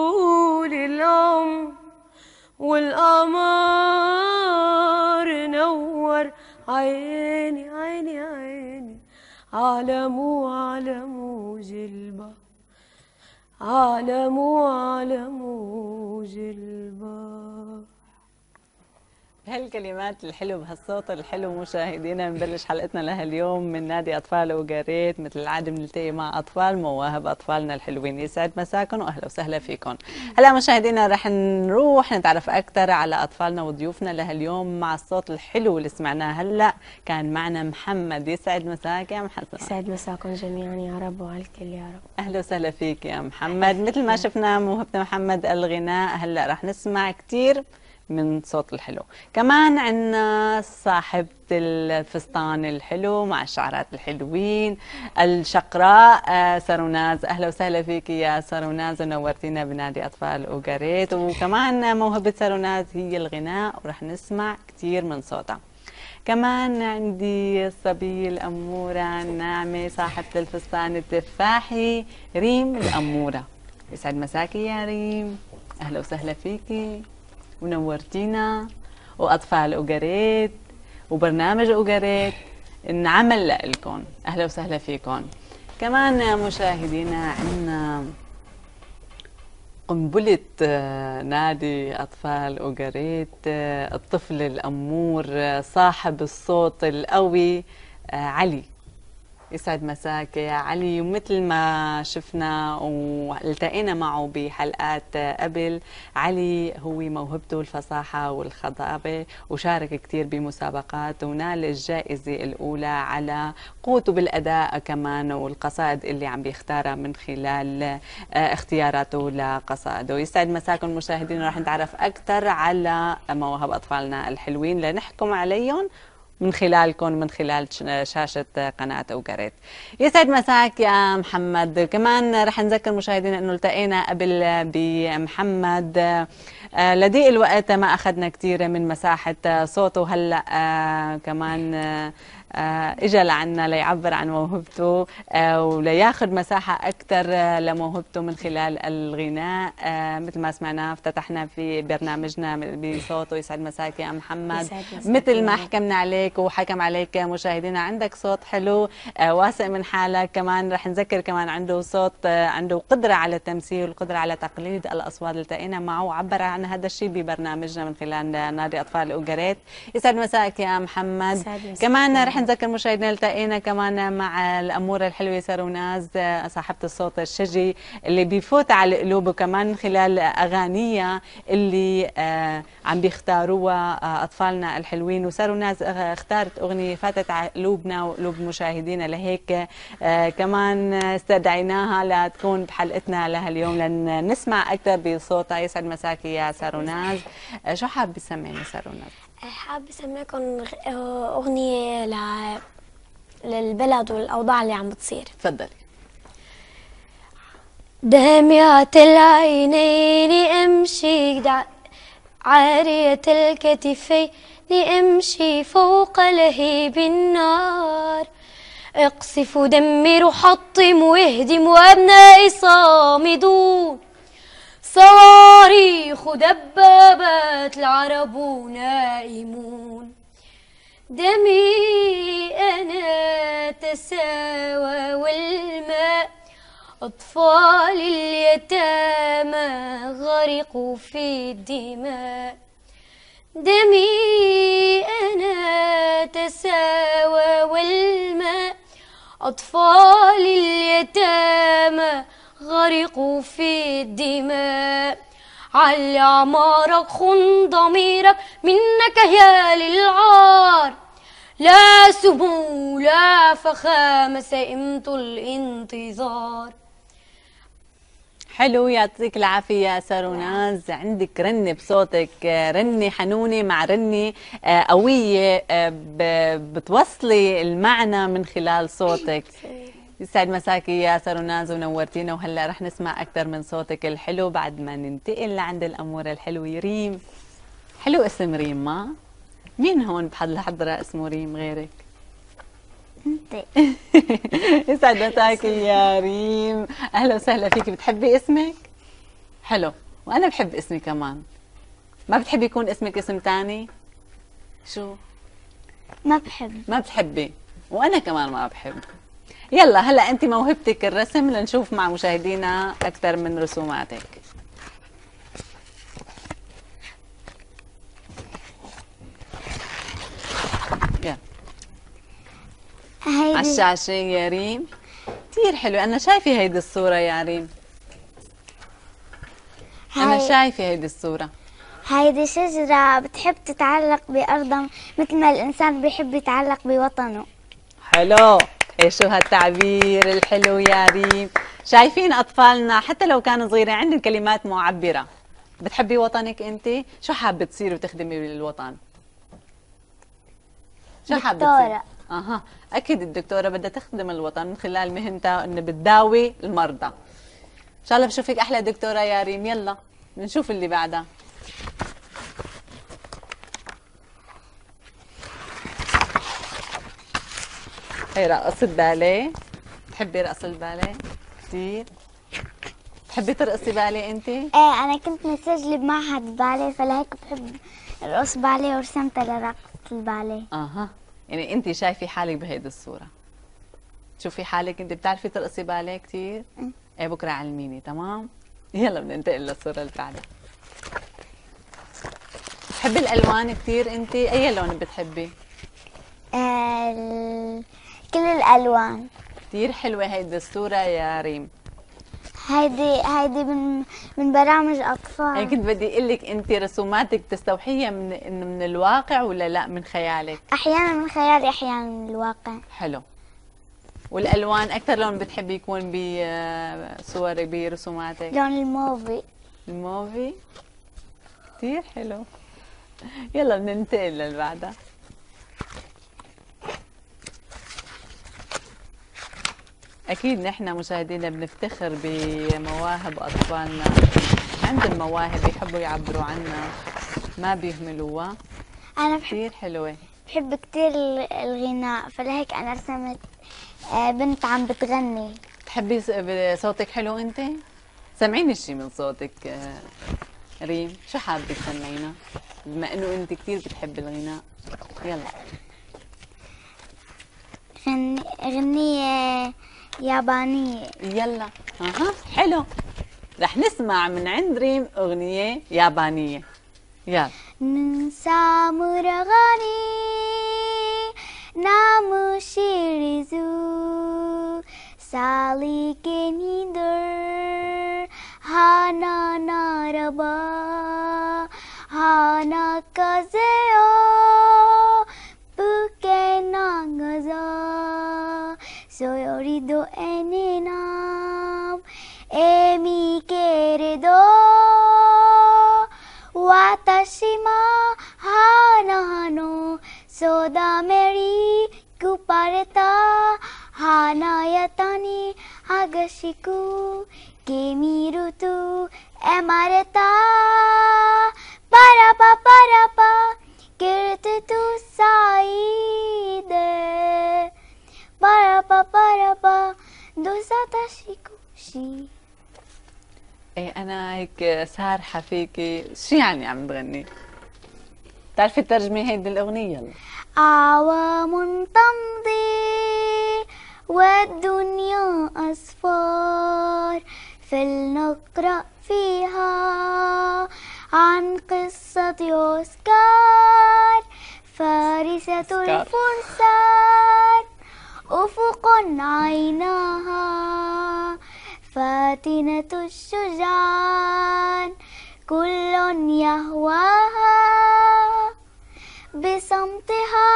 طول العمر والقمر نور عيني عيني عيني على مو على موج البحر على مو على موج البحر هالكلمات الحلوة بهالصوت الحلو مشاهدينا نبلش حلقتنا لهاليوم من نادي اطفال وجريت مثل العاده بنلتقي مع اطفال مواهب اطفالنا الحلوين يسعد مساكم واهلا وسهلا فيكم هلا مشاهدينا رح نروح نتعرف اكثر على اطفالنا وضيوفنا لهاليوم مع الصوت الحلو اللي سمعناه هلا كان معنا محمد يسعد مساك يا محمد يسعد مساكم جميعا يا رب وعلى الكل يا رب اهلا وسهلا فيك يا محمد مثل ما شفنا موهبه محمد الغناء هلا رح نسمع كثير من صوت الحلو كمان عندنا صاحبة الفستان الحلو مع الشعرات الحلوين الشقراء آه، سروناز أهلا وسهلا فيك يا سروناز ونورتينا بنادي أطفال أوغاريت وكمان موهبة سروناز هي الغناء ورح نسمع كثير من صوتها كمان عندي الصبية الأمورة الناعمة صاحبة الفستان التفاحي ريم الأمورة يسعد مساكي يا ريم أهلا وسهلا فيكي ونورتينا واطفال اوجاريت وبرنامج اوجاريت انعمل لكم اهلا وسهلا فيكم كمان مشاهدينا عندنا قنبلة آه، نادي أطفال أوجاريت آه، الطفل الأمور آه، صاحب الصوت القوي علي يسعد مساك يا علي ومثل ما شفنا والتقينا معه بحلقات قبل علي هو موهبته الفصاحة والخطابة وشارك كثير بمسابقات ونال الجائزة الأولى على قوته بالأداء كمان والقصائد اللي عم بيختارها من خلال آه، اختياراته لقصائده يسعد مساكم المشاهدين راح نتعرف أكثر على مواهب أطفالنا الحلوين لنحكم عليهم من خلالكم من خلال شاشة قناة أوغاريت يسعد مساك يا محمد كمان رح نذكر مشاهدينا أنه التقينا قبل بمحمد آه، لضيق الوقت ما أخذنا كثير من مساحة صوته هلأ آه، كمان آه، آه، اجى لعنا ليعبر عن موهبته آه، ولياخذ مساحه اكثر آه، لموهبته من خلال الغناء مثل ما سمعنا افتتحنا في برنامجنا بصوته يسعد مساك يا محمد مثل ما حكمنا عليك وحكم عليك مشاهدينا عندك صوت حلو واثق من حالك كمان رح نذكر كمان عنده صوت عنده قدره على التمثيل قدره على تقليد الاصوات التقينا معه وعبر عن هذا الشيء ببرنامجنا من خلال نادي اطفال اوجريت يسعد مساك يا محمد كمان رح نذكر مشاهدينا التقينا كمان مع الاموره الحلوه ساروناز صاحبه الصوت الشجي اللي بيفوت على القلوب وكمان خلال اغانيها اللي آه، عم بيختاروها آه، اطفالنا الحلوين وساروناز آه، اختارت اغنيه فاتت على قلوبنا وقلوب مشاهدينا لهيك كمان استدعيناها لتكون بحلقتنا لهاليوم لنسمع اكثر بصوتها يسعد مساكي يا ساروناز شو حاب تسمعني ساروناز حابة أسمعكم أغنية ل... للبلد والأوضاع اللي عم بتصير تفضلي دمعة العينين أمشي دع... عارية الكتفين أمشي فوق لهيب النار أقصف دمر حطم واهدم وأبنائي صامدون صواريخ دبابات العرب نائمون دمي أنا تساوى والماء أطفال اليتامى غرقوا في الدماء دمي أنا تساوى والماء أطفال اليتامى غرقوا في الدماء على عمارك خن ضميرك منك يا للعار لا سمو لا فخامة سئمت الانتظار حلو يعطيك العافية يا ساروناز نعم. عندك رنة بصوتك رنة حنونة مع رنة آه، قوية آه، بتوصلي المعنى من خلال صوتك يسعد مساك يا وناز ونورتينا وهلا رح نسمع اكثر من صوتك الحلو بعد ما ننتقل لعند الامور الحلوه ريم حلو اسم ريم ما مين هون بحد الحضره اسمه ريم غيرك انت يسعد مساك يا ريم اهلا وسهلا فيك بتحبي اسمك حلو وانا بحب اسمي كمان ما بتحبي يكون اسمك اسم ثاني شو ما بحب ما بتحبي وانا كمان ما بحب يلا هلا انت موهبتك الرسم لنشوف مع مشاهدينا اكثر من رسوماتك يلا على الشاشه يا ريم كثير حلو انا شايفه هيدي الصوره يا ريم انا شايفه هيدي الصوره هيدي شجرة بتحب تتعلق بأرضها مثل ما الإنسان بيحب يتعلق بوطنه حلو شو هالتعبير الحلو يا ريم شايفين اطفالنا حتى لو كانوا صغيره عندهم كلمات معبره بتحبي وطنك انت شو حابه تصيري وتخدمي للوطن شو حابه دكتوره اها اكيد الدكتوره بدها تخدم الوطن من خلال مهنتها انه بتداوي المرضى ان شاء الله بشوفك احلى دكتوره يا ريم يلا بنشوف اللي بعدها هي رقصة باليه بتحبي رقص الباليه كثير بتحبي ترقصي باليه انت؟ ايه انا كنت مسجله بمعهد باليه فلهيك بحب ارقص باليه ورسمتها لرقصة الباليه اها يعني انت شايفه حالك بهيدي الصورة شوفي حالك انت بتعرفي ترقصي باليه كثير؟ إيه. ايه بكره علميني تمام؟ يلا بننتقل للصورة اللي بعدها بتحبي الالوان كثير انت؟ اي لون بتحبي؟ ال... كل الالوان كثير حلوه هيدي الصوره يا ريم هيدي هيدي من من برامج اطفال انا يعني كنت بدي اقول لك انت رسوماتك تستوحيها من من الواقع ولا لا من خيالك؟ احيانا من خيالي احيانا من الواقع حلو والالوان اكثر لون بتحبي يكون بصورك آه، برسوماتك؟ لون الموفي الموفي كثير حلو يلا بننتقل بعدها اكيد نحن مشاهدينا بنفتخر بمواهب اطفالنا عندهم مواهب يحبوا يعبروا عنها ما بيهملوها انا بحب كثير حلوه بحب كثير الغناء فلهيك انا رسمت آه، بنت عم بتغني بتحبي صوتك حلو انت سمعيني شي من صوتك آه، ريم شو حابه تسمعينا بما انه انت كثير بتحبي الغناء يلا غني غنية يابانية يلا اها حلو رح نسمع من عند ريم أغنية يابانية يلا ننسى مرغاني نامو شيريزو سالي در هانا ناربا هانا كازيو そよりどえになえみけれど私も花のそだめりくぱれた花やたにはがしくみるとえまれたパラパパラパゲルテトサイデ Para pa para با دوزاتا شيكوشي ايه انا هيك سارحه فيكي شو يعني عم تغني بتعرفي ترجمي هيدي الاغنيه يلا اعوام تمضي والدنيا اصفار فلنقرا فيها عن قصه اوسكار فارسه الفرسان أفق عيناها فاتنة الشجعان كل يهواها بصمتها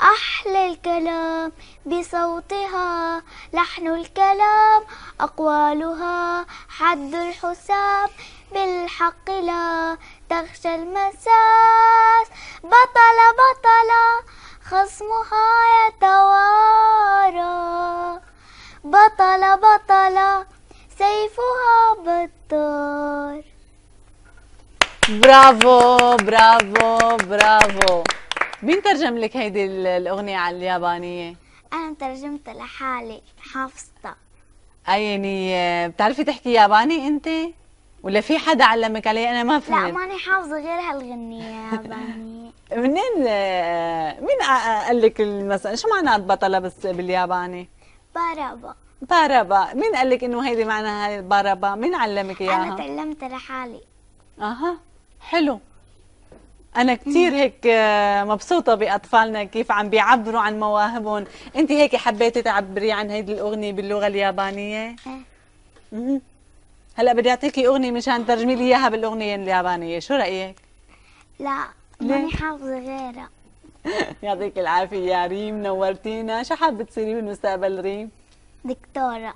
أحلى الكلام بصوتها لحن الكلام أقوالها حد الحساب بالحق لا تخشى المساس بطلة بطلة خصمها يتوارى بطل بطل سيفها بطار برافو برافو برافو مين ترجم لك هيدي الأغنية على اليابانية؟ أنا ترجمتها لحالي حافظتها أي نية يعني، بتعرفي تحكي ياباني أنت؟ ولا في حدا علمك علي انا ما فهمت لا ماني حافظه غير هالغنيه ياباني منين مين قال لك مثلا شو معنى بطله بس بالياباني؟ بارابا بارابا مين قال لك انه هيدي معناها هاي بارابا مين علمك اياها؟ انا تعلمتها لحالي اها حلو انا كثير هيك آه، مبسوطه باطفالنا كيف عم بيعبروا عن مواهبهم انت هيك حبيتي تعبري عن هيدي الاغنيه باللغه اليابانيه؟ ايه هلا بدي اعطيكي اغنيه مشان ترجمي لي اياها بالاغنيه اليابانيه شو رايك لا ماني حافظه غيرها يعطيك العافيه يا ريم نورتينا شو حابه تصيري بالمستقبل ريم دكتوره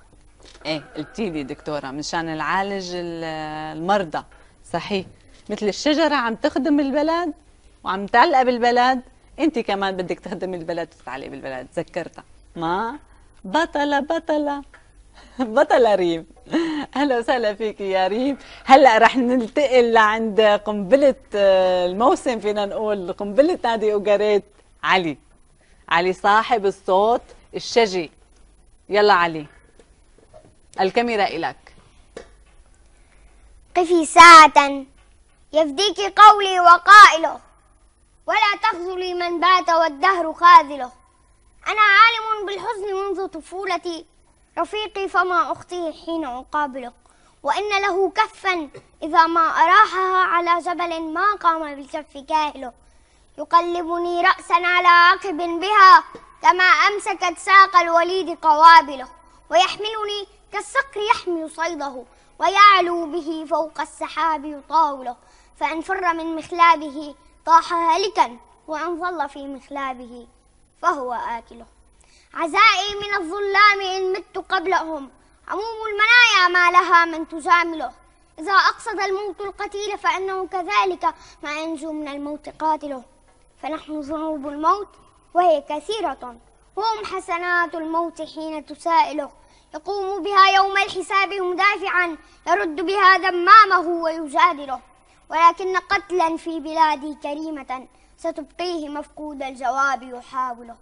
ايه قلتي لي دكتوره مشان نعالج المرضى صحيح مثل الشجره عم تخدم البلد وعم تعلق بالبلد انت كمان بدك تخدمي البلد وتتعلقي بالبلد تذكرتها ما بطله بطله بطلة ريم اهلا وسهلا فيك يا ريم هلا رح ننتقل لعند قنبله آه، الموسم فينا نقول قنبله نادي اوجاريت علي علي صاحب الصوت الشجي يلا علي الكاميرا إلك قفي ساعة يفديك قولي وقائله ولا تخذلي من بات والدهر خاذله أنا عالم بالحزن منذ طفولتي رفيقي فما أخطيه حين أقابله وإن له كفا إذا ما أراحها على جبل ما قام بالكف كاهله يقلبني رأسا على عقب بها كما أمسكت ساق الوليد قوابله ويحملني كالصقر يحمل صيده ويعلو به فوق السحاب يطاوله فإن فر من مخلابه طاح هالكا وإن ظل في مخلابه فهو آكله عزائي من الظلام إن مت قبلهم عموم المنايا ما لها من تجامله إذا أقصد الموت القتيل فإنه كذلك ما ينجو من الموت قاتله فنحن ذنوب الموت وهي كثيرة وهم حسنات الموت حين تسائله يقوم بها يوم الحساب مدافعا يرد بها ذمامه ويجادله ولكن قتلا في بلادي كريمة ستبقيه مفقود الجواب يحاوله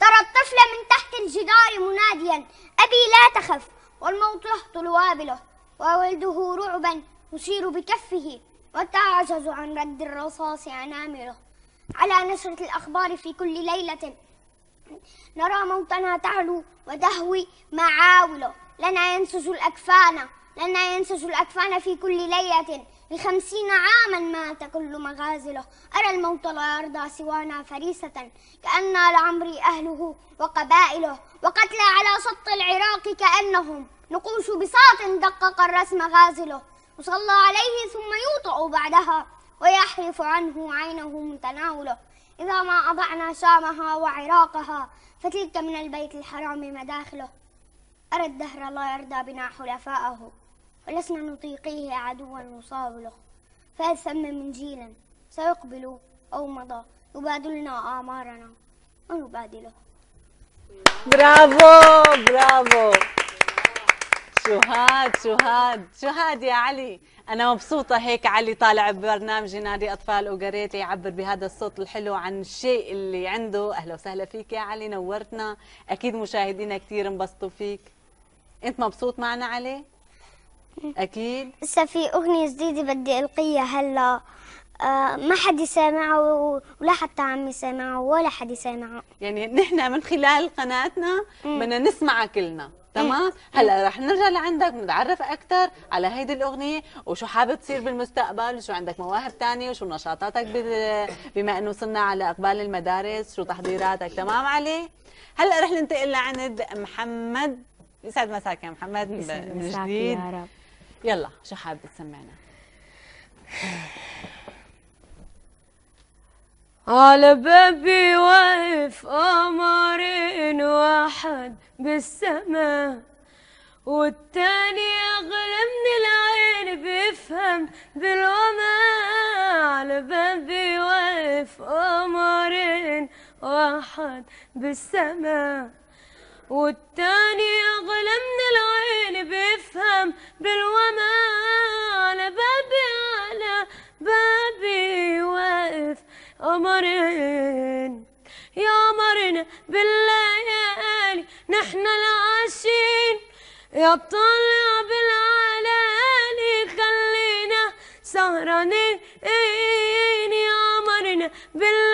ترى الطفل من تحت الجدار مناديا أبي لا تخف والموت يهطل وابله وولده رعبا يشير بكفه وتعجز عن رد الرصاص أنامله على نشرة الأخبار في كل ليلة نرى موطنا تعلو وتهوي معاوله لنا ينسج الأكفان لنا ينسج الأكفان في كل ليلة لخمسين عاما مات كل مغازله أرى الموت لا يرضى سوانا فريسة كأن لعمري أهله وقبائله وقتلى على سط العراق كأنهم نقوش بساط دقق الرسم غازله وصلى عليه ثم يوطع بعدها ويحرف عنه عينه متناوله إذا ما أضعنا شامها وعراقها فتلك من البيت الحرام مداخله أرى الدهر لا يرضى بنا حلفاءه ولسنا نطيقيه عدوا له فهل ثم من جيل سيقبل أو مضى يبادلنا اعمارنا ونبادله برافو برافو شهاد شهاد شهاد يا علي أنا مبسوطة هيك علي طالع ببرنامج نادي أطفال وقريت يعبر بهذا الصوت الحلو عن الشيء اللي عنده أهلا وسهلا فيك يا علي نورتنا أكيد مشاهدينا كثير انبسطوا فيك أنت مبسوط معنا علي؟ اكيد لسه في اغنيه جديده بدي القيها هلا آه ما حد سامعها ولا حتى عمي سامعها ولا حد سامعها يعني نحن من خلال قناتنا بدنا نسمع كلنا تمام هلا رح نرجع لعندك نتعرف اكثر على هيدي الاغنيه وشو حابب تصير بالمستقبل وشو عندك مواهب ثانيه وشو نشاطاتك بما انه وصلنا على اقبال المدارس شو تحضيراتك تمام علي هلا رح ننتقل لعند محمد يسعد مساك يا محمد من جديد يا رب يلا شو حابب تسمعنا على بابي واقف قمرين واحد بالسماء والتاني أغلى من العين بيفهم بالوما على بابي واقف قمرين واحد بالسماء والتاني أغلى من العين بيفهم على بابي على بابي واقف قمرين يا قمرنا بالليالي نحن العاشين يا طالع بالعلالي خلينا سهرانين يا قمرنا بالليالي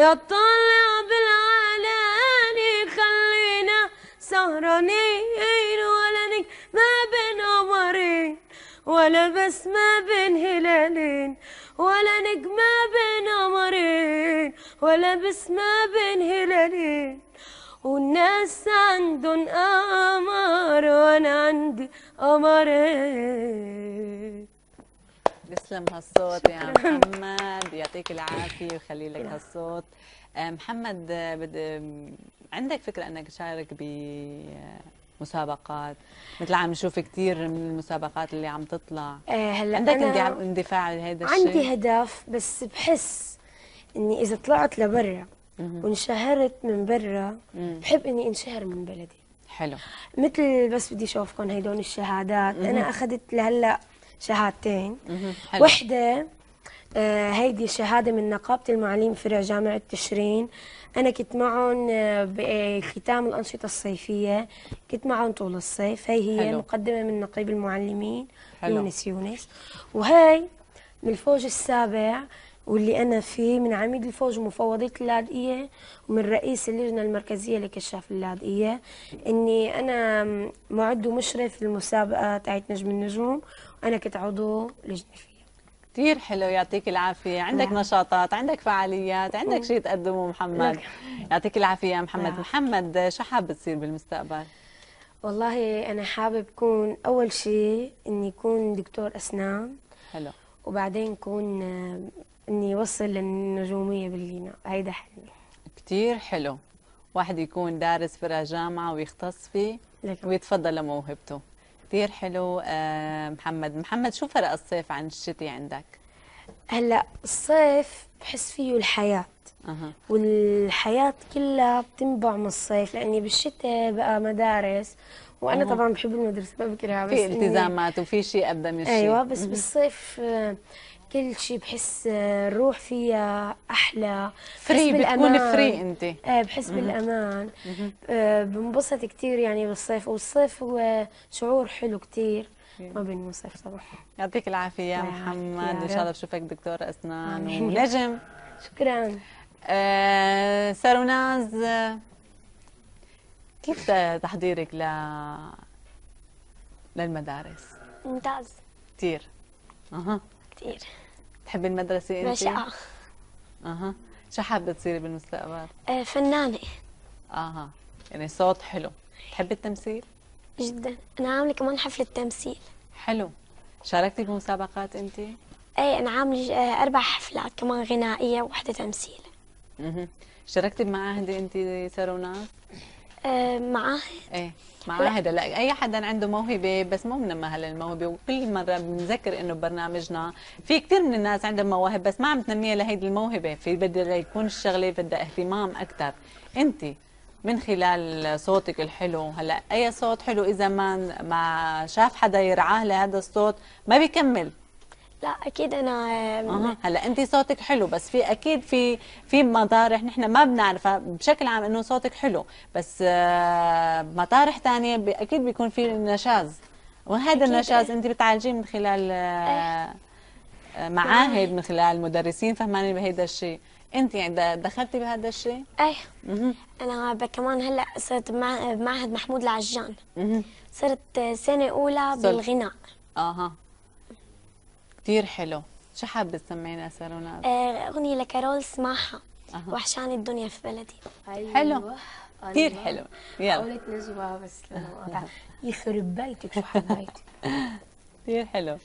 يا طلع بالعلاني خلينا سهرانين ولا ما بين قمرين ولا بس ما بين هلالين ولا نجمة بين قمرين ولا بس ما بين هلالين والناس عندن قمر وانا عندي قمرين يسلم هالصوت يا محمد يعطيك العافيه ويخلي لك هالصوت آه، محمد بد... عندك فكره انك تشارك بمسابقات مثل عم نشوف كثير من المسابقات اللي عم تطلع أه هلا عندك اندفاع لهذا الشيء عندي هدف بس بحس اني اذا طلعت لبرا وانشهرت من برا بحب اني انشهر من بلدي حلو مثل بس بدي اشوفكم هدول الشهادات انا اخذت لهلا شهادتين وحده آه، هيدي شهادة من نقابة المعلمين فرع جامعة تشرين أنا كنت معهم آه، بختام آه، الأنشطة الصيفية كنت معهم طول الصيف هي هي حلو. مقدمة من نقيب المعلمين حلو. يونس يونس وهي من الفوج السابع واللي أنا فيه من عميد الفوج ومفوضيه اللاذقية ومن رئيس اللجنة المركزية لكشاف اللاذقية إني أنا معد ومشرف المسابقة تاعت نجم النجوم انا كنت عضو لجنه فيها كثير حلو يعطيك العافيه عندك نعم. نشاطات عندك فعاليات عندك شيء تقدمه محمد نعم. يعطيك العافيه يا محمد نعم. محمد شو حابب تصير بالمستقبل والله انا حابب كون اول شيء اني اكون دكتور اسنان حلو وبعدين كون اني اوصل للنجوميه بالغناء هيدا حلمي كثير حلو واحد يكون دارس برا جامعه ويختص فيه ويتفضل لموهبته كثير حلو آه، محمد محمد شو فرق الصيف عن الشتي عندك هلا الصيف بحس فيه الحياه أه. والحياة كلها بتنبع من الصيف لأني بالشتاء بقى مدارس وأنا أه. طبعا بحب المدرسة ما بكرهها بس في التزامات وفي شيء أبدا من الشيء أيوة بس بالصيف آه، كل شيء بحس آه، الروح فيها احلى فري بالأمان. آه، بحس بتكون فري انت بحس بالامان آه، بنبسط كثير يعني بالصيف والصيف هو شعور حلو كثير ما بنوصف صراحه يعطيك العافيه يا محمد وان شاء الله بشوفك دكتور اسنان ونجم شكرا ساروناز كيف تحضيرك ل للمدارس ممتاز كثير اها كثير بتحبي المدرسة انت؟ بعشقها آه. اها شو حابة تصيري بالمستقبل؟ آه فنانة اها يعني صوت حلو بتحبي التمثيل؟ جدا انا عاملة كمان حفلة تمثيل حلو شاركتي بمسابقات انت؟ ايه انا عاملة آه، اربع حفلات كمان غنائية ووحدة تمثيل اها شاركتي بمعاهدة انت سارة آه، معاهد ايه معاهد هلا اي حدا عنده موهبه بس مو منمها الموهبه وكل مره بنذكر انه ببرنامجنا في كثير من الناس عندها مواهب بس ما عم تنميها لهيدي الموهبه في بدها يكون الشغله بدها اهتمام اكثر انت من خلال صوتك الحلو هلا اي صوت حلو اذا ما ما شاف حدا يرعاه لهذا الصوت ما بيكمل لا اكيد انا أه. هلا انت صوتك حلو بس في اكيد في في مطارح نحن ما بنعرفها بشكل عام انه صوتك حلو بس آه، مطارح ثانيه اكيد بيكون في نشاز وهذا النشاز انت بتعالجيه من خلال آه، إيه. آه، معاهد من خلال مدرسين فهماني بهيدا الشيء انت دخلتي بهذا الشيء ايه انا كمان هلا صرت بمعهد محمود العجان صرت سنه اولى بالغناء اها كثير حلو شو حابه تسمعينا سارونا آه، اغنيه لكارول سماحه أه. وحشاني الدنيا في بلدي أيوة. حلو كثير حلو يلا لك نجوى بس يخرب بيتك شو حبيتك كثير حلو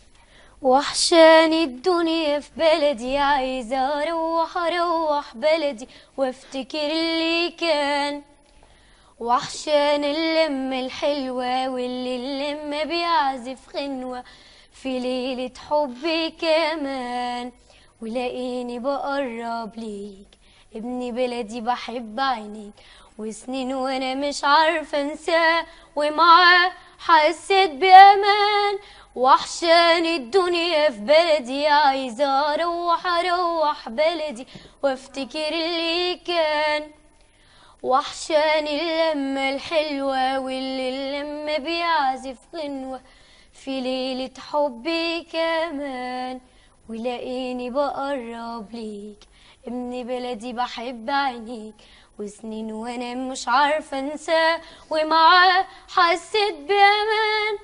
وحشاني الدنيا في بلدي عايزة أروح أروح بلدي وأفتكر اللي كان وحشاني اللمة الحلوة واللي اللمة بيعزف غنوة في ليلة حبي كمان ولاقيني بقرب ليك ابن بلدي بحب عينيك وسنين وانا مش عارفة انساه ومعاه حسيت بامان وحشاني الدنيا في بلدي عايزة اروح اروح بلدي وافتكر اللي كان وحشاني اللمة الحلوة واللي اللمة بيعزف غنوة في ليلة حبي كمان ولاقيني بقرب ليك ابن بلدي بحب عينيك وسنين وانا مش عارفة انسى ومعاه حسيت بامان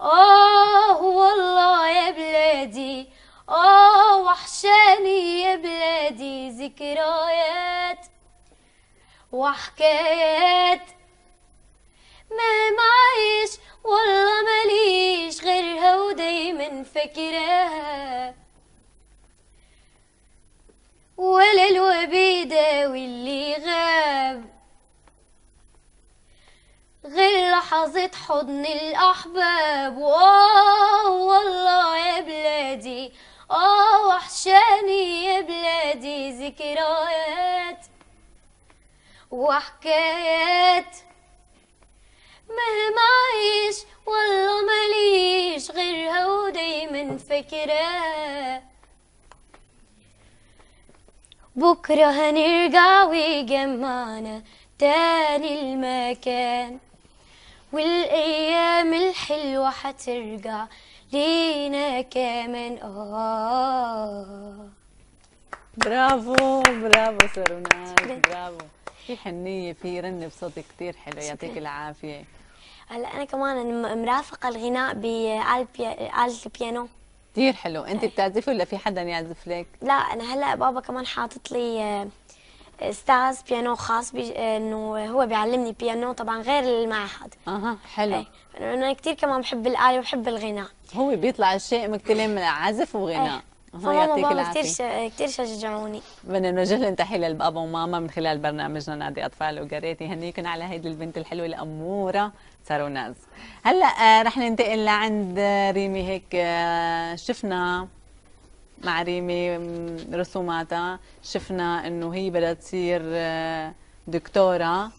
اه والله يا بلادي اه وحشاني يا بلادي ذكريات وحكايات مهما عيش والله ماليش من فاكراها ولا الوبيدة واللي غاب غير لحظة حضن الأحباب آه والله يا بلادي اه وحشاني يا بلادي ذكريات وحكايات مهما عيش والله ماليش غيرها ودايما فاكرة بكرة هنرجع ويجمعنا تاني المكان والأيام الحلوة هترجع لينا كمان آه برافو برافو سرونات برافو في حنيه في رنه بصوت كثير حلو يعطيك العافيه هلا انا كمان مرافقه الغناء بآلة البيانو كثير حلو انت إيه. بتعزفي ولا في حدا يعزف لك لا انا هلا بابا كمان حاطط لي آه، استاذ بيانو خاص بي... آه، انه هو بيعلمني بيانو طبعا غير المعهد اها حلو إيه. انا كثير كمان بحب الاله وبحب الغناء هو بيطلع الشيء مكتلم من عزف وغناء إيه. الله يعطيك العافيه كثير كثير شجعوني بدنا نوجه لهم تحيه للبابا وماما من خلال برنامجنا نادي اطفال وقريتي هنيكم على هيدي البنت الحلوه الاموره ساروناز هلا آه، رح ننتقل لعند آه، ريمي هيك آه، شفنا مع ريمي رسوماتها شفنا انه هي بدها تصير دكتوره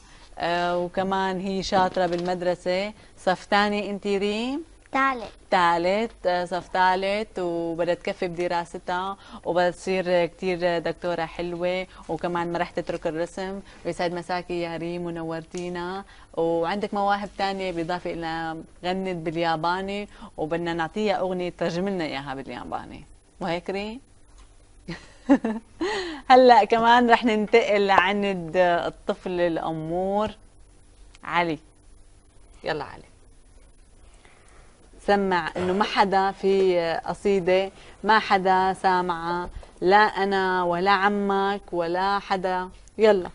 وكمان هي شاطره بالمدرسه صف ثاني انت ريم ثالث ثالث صف ثالث وبدها تكفي بدراستها وبدها تصير كثير دكتوره حلوه وكمان ما رح تترك الرسم ويسعد مساكي يا ريم ونورتينا وعندك مواهب ثانيه بالاضافه الى غنت بالياباني وبدنا نعطيها اغنيه ترجم لنا اياها بالياباني مو هيك ريم؟ هلا كمان رح ننتقل لعند الطفل الامور علي يلا علي سمع انه ما حدا في قصيده ما حدا سامعه لا انا ولا عمك ولا حدا يلا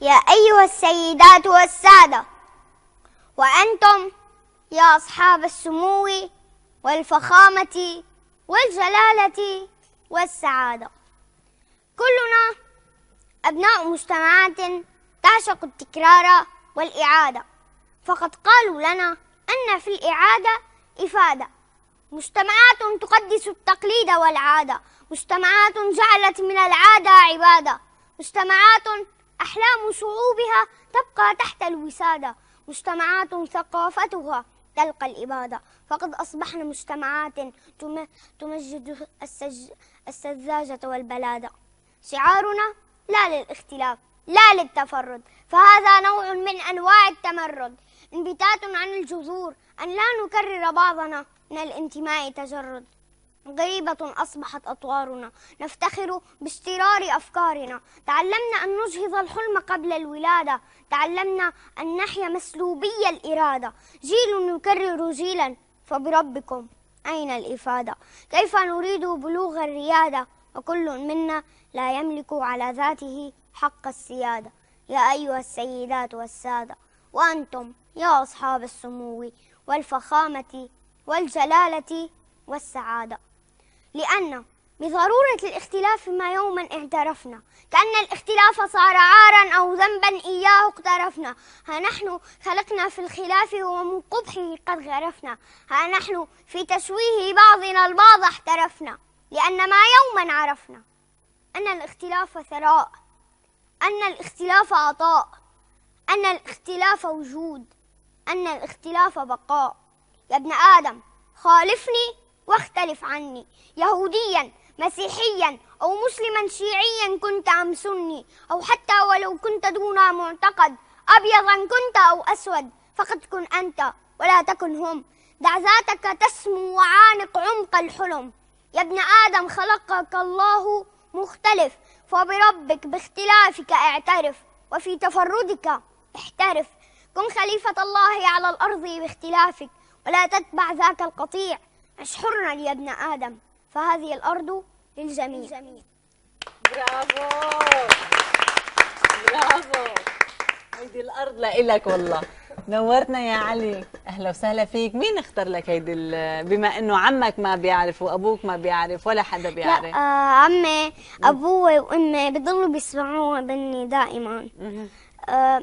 يا ايها السيدات والساده وانتم يا اصحاب السمو والفخامه والجلاله والسعاده كلنا ابناء مجتمعات تعشق التكرار والاعاده فقد قالوا لنا أن في الإعادة إفادة مجتمعات تقدس التقليد والعادة مجتمعات جعلت من العادة عبادة مجتمعات أحلام شعوبها تبقى تحت الوسادة مجتمعات ثقافتها تلقى الإبادة فقد أصبحنا مجتمعات تمجد السج... السذاجة والبلادة شعارنا لا للاختلاف لا للتفرد فهذا نوع من أنواع التمرد انبتات عن الجذور أن لا نكرر بعضنا من الانتماء تجرد غريبة أصبحت أطوارنا نفتخر باسترار أفكارنا تعلمنا أن نجهض الحلم قبل الولادة تعلمنا أن نحيا مسلوبي الإرادة جيل يكرر جيلا فبربكم أين الإفادة كيف نريد بلوغ الريادة وكل منا لا يملك على ذاته حق السيادة يا أيها السيدات والسادة وأنتم يا أصحاب السمو والفخامة والجلالة والسعادة لأن بضرورة الاختلاف ما يوما اعترفنا كأن الاختلاف صار عارا أو ذنبا إياه اقترفنا ها نحن خلقنا في الخلاف ومن قبحه قد غرفنا ها نحن في تشويه بعضنا البعض احترفنا لأن ما يوما عرفنا أن الاختلاف ثراء أن الاختلاف عطاء أن الاختلاف وجود أن الاختلاف بقاء يا ابن آدم خالفني واختلف عني يهوديا مسيحيا أو مسلما شيعيا كنت أم سني أو حتى ولو كنت دون معتقد أبيضا كنت أو أسود فقد كن أنت ولا تكن هم دع ذاتك تسمو وعانق عمق الحلم يا ابن آدم خلقك الله مختلف فبربك باختلافك اعترف وفي تفردك احترف كن خليفة الله على الأرض باختلافك ولا تتبع ذاك القطيع اشحرنا يا ابن آدم فهذه الأرض للجميع برافو برافو هيدي الأرض لإلك والله نورتنا يا علي اهلا وسهلا فيك مين اختار لك هيدي بما انه عمك ما بيعرف وابوك ما بيعرف ولا حدا بيعرف لا آه عمي ابوي وامي بضلوا بيسمعوا مني دائما آه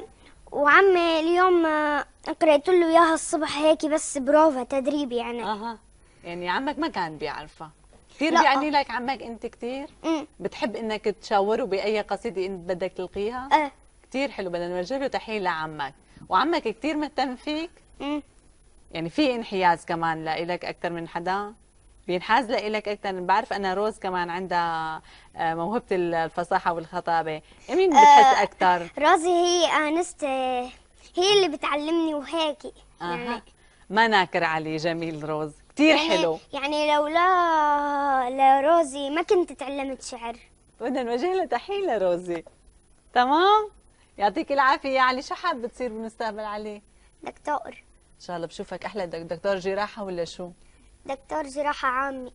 وعمي اليوم آه، قرأت له اياها الصبح هيك بس بروفا تدريب يعني اها يعني عمك ما كان بيعرفها كثير بيعني لك عمك انت كثير بتحب انك تشاوره باي قصيده انت بدك تلقيها اه كثير حلو بدنا نوجه له تحيه لعمك وعمك كثير مهتم فيك امم يعني في انحياز كمان لإلك اكثر من حدا بينحاز لك اكثر بعرف انا روز كمان عندها آه، موهبه الفصاحه والخطابه مين آه، بتحس اكثر روزي هي انست آه، هي اللي بتعلمني وهيك آه. يعني ما ناكر علي جميل روز كثير يعني حلو يعني لولا لروزي ما كنت تعلمت شعر بدنا نوجه له تحيه لروزي تمام يعطيك العافيه يا علي شو حاب تصير بالمستقبل علي دكتور ان شاء الله بشوفك احلى دكتور جراحه ولا شو دكتور جراحة عامي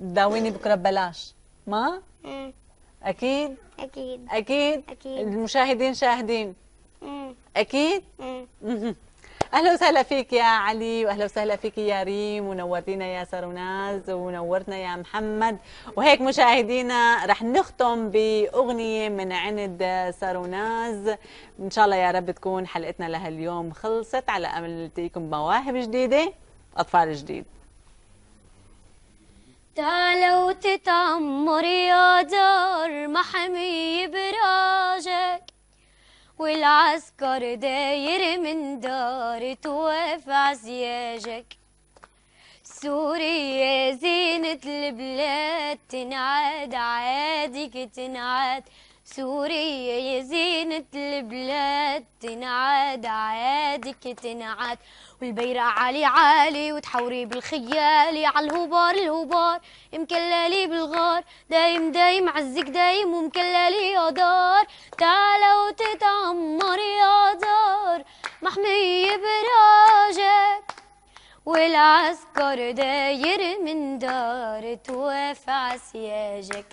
داويني بكرة ببلاش ما؟ أكيد؟ أكيد أكيد؟ أكيد المشاهدين شاهدين أكيد؟ اهلا وسهلا فيك يا علي واهلا وسهلا فيك يا ريم ونورتينا يا سروناز ونورتنا يا محمد وهيك مشاهدينا رح نختم باغنيه من عند سروناز ان شاء الله يا رب تكون حلقتنا لهاليوم خلصت على امل نلتقيكم مواهب جديده اطفال جديد تعالوا تتعمر يا دار محمي براجك والعسكر داير من دار توقف عزياجك سوريا زينة البلاد تنعاد عادك تنعاد سوريا يا زينة البلاد تنعاد عادك تنعاد والبيرة عالي عالي وتحوري بالخيالي عالهبار الهبار مكللي بالغار دايم دايم عزك دايم ومكللي يا دار تعالى وتتعمر يا دار محمية براجك والعسكر داير من دار توافع سياجك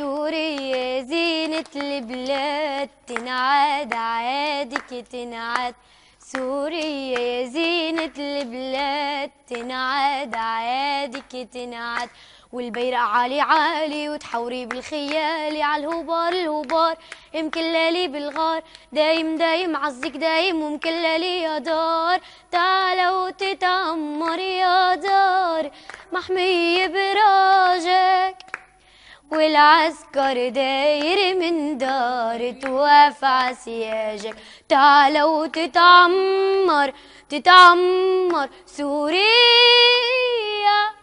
سورية زينة البلاد تنعاد عادك تنعاد سورية يا زينة البلاد تنعاد عادك تنعاد والبيرق عالي عالي وتحوري بالخيالي عالهبار الهبار مكلالي بالغار دايم دايم عزك دايم ومكلالي يا دار تعالى وتتعمر يا دار محمية براجك والعسكر داير من دار توقف سياجك تعال وتتعمر تتعمر سوريا